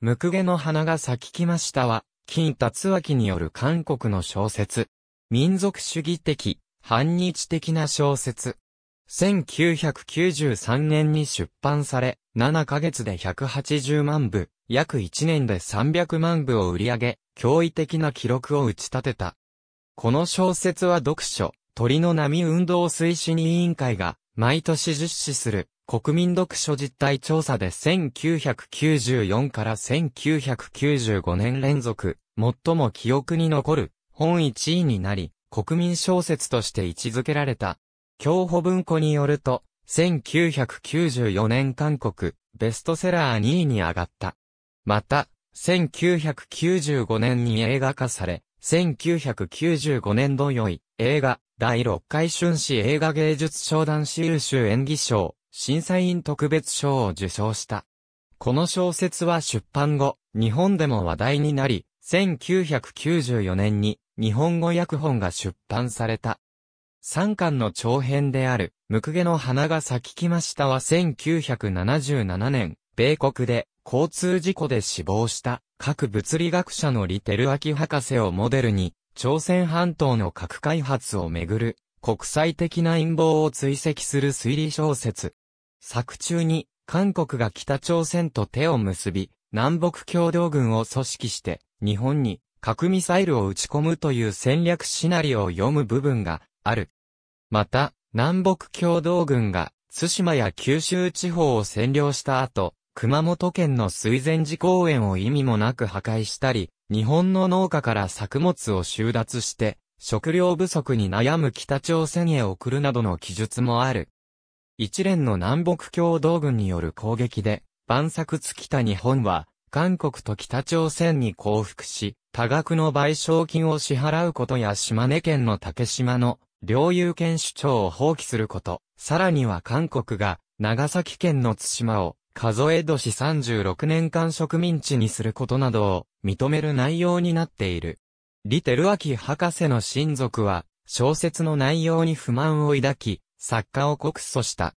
ムクゲの花が咲きましたは、金達明による韓国の小説。民族主義的、反日的な小説。1993年に出版され、7ヶ月で180万部、約1年で300万部を売り上げ、驚異的な記録を打ち立てた。この小説は読書、鳥の波運動推進委員会が、毎年実施する、国民読書実態調査で1994から1995年連続、最も記憶に残る本1位になり、国民小説として位置づけられた。競歩文庫によると、1994年韓国、ベストセラー2位に上がった。また、1995年に映画化され、1995年度より、映画、第6回春子映画芸術賞男子優秀演技賞、審査員特別賞を受賞した。この小説は出版後、日本でも話題になり、1994年に日本語訳本が出版された。三巻の長編である、ムクゲの花が咲きましたは1977年、米国で交通事故で死亡した各物理学者のリテルアキ博士をモデルに、朝鮮半島の核開発をめぐる国際的な陰謀を追跡する推理小説。作中に、韓国が北朝鮮と手を結び、南北共同軍を組織して、日本に核ミサイルを撃ち込むという戦略シナリオを読む部分がある。また、南北共同軍が対馬や九州地方を占領した後、熊本県の水前寺公園を意味もなく破壊したり、日本の農家から作物を収奪して、食料不足に悩む北朝鮮へ送るなどの記述もある。一連の南北共同軍による攻撃で、万作尽きた日本は、韓国と北朝鮮に降伏し、多額の賠償金を支払うことや島根県の竹島の領有権主張を放棄すること、さらには韓国が長崎県の津島を数え年36年間植民地にすることなどを認める内容になっている。リテルアキ博士の親族は小説の内容に不満を抱き、作家を告訴した。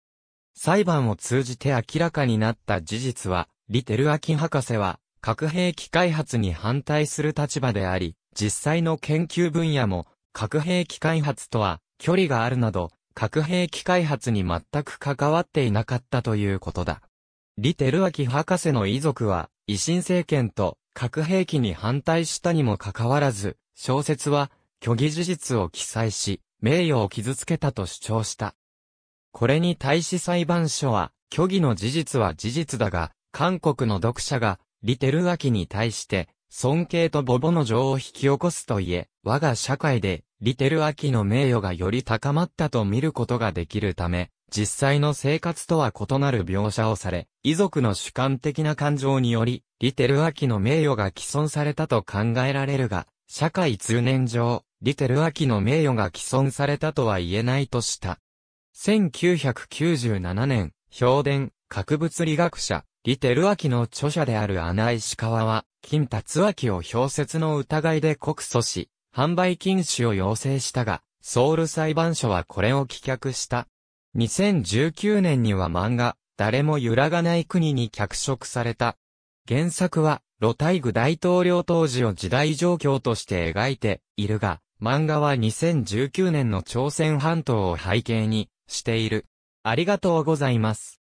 裁判を通じて明らかになった事実は、リテルアキ博士は、核兵器開発に反対する立場であり、実際の研究分野も、核兵器開発とは、距離があるなど、核兵器開発に全く関わっていなかったということだ。リテルアキ博士の遺族は、維新政権と核兵器に反対したにもかかわらず、小説は、虚偽事実を記載し、名誉を傷つけたと主張した。これに対し裁判所は、虚偽の事実は事実だが、韓国の読者が、リテルアキに対して、尊敬とボボの情を引き起こすと言え、我が社会で、リテルアキの名誉がより高まったと見ることができるため、実際の生活とは異なる描写をされ、遺族の主観的な感情により、リテルアキの名誉が毀損されたと考えられるが、社会通念上、リテル・アキの名誉が毀損されたとは言えないとした。1997年、評伝、核物理学者、リテル・アキの著者である穴石川は、金達明を氷説の疑いで告訴し、販売禁止を要請したが、ソウル裁判所はこれを棄却した。2019年には漫画、誰も揺らがない国に脚色された。原作は、ロタイグ大統領当時を時代状況として描いているが、漫画は2019年の朝鮮半島を背景にしている。ありがとうございます。